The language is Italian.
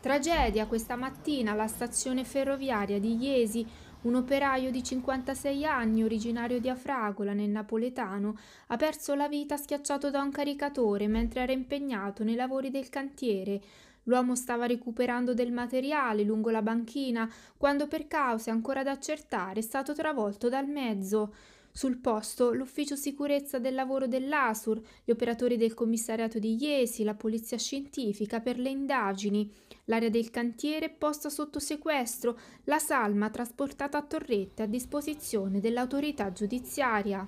Tragedia questa mattina alla stazione ferroviaria di Iesi. Un operaio di 56 anni, originario di Afragola, nel napoletano, ha perso la vita schiacciato da un caricatore mentre era impegnato nei lavori del cantiere. L'uomo stava recuperando del materiale lungo la banchina quando, per cause ancora da accertare, è stato travolto dal mezzo. Sul posto l'ufficio sicurezza del lavoro dell'ASUR, gli operatori del commissariato di Iesi, la polizia scientifica per le indagini, l'area del cantiere posta sotto sequestro, la salma trasportata a torrette a disposizione dell'autorità giudiziaria.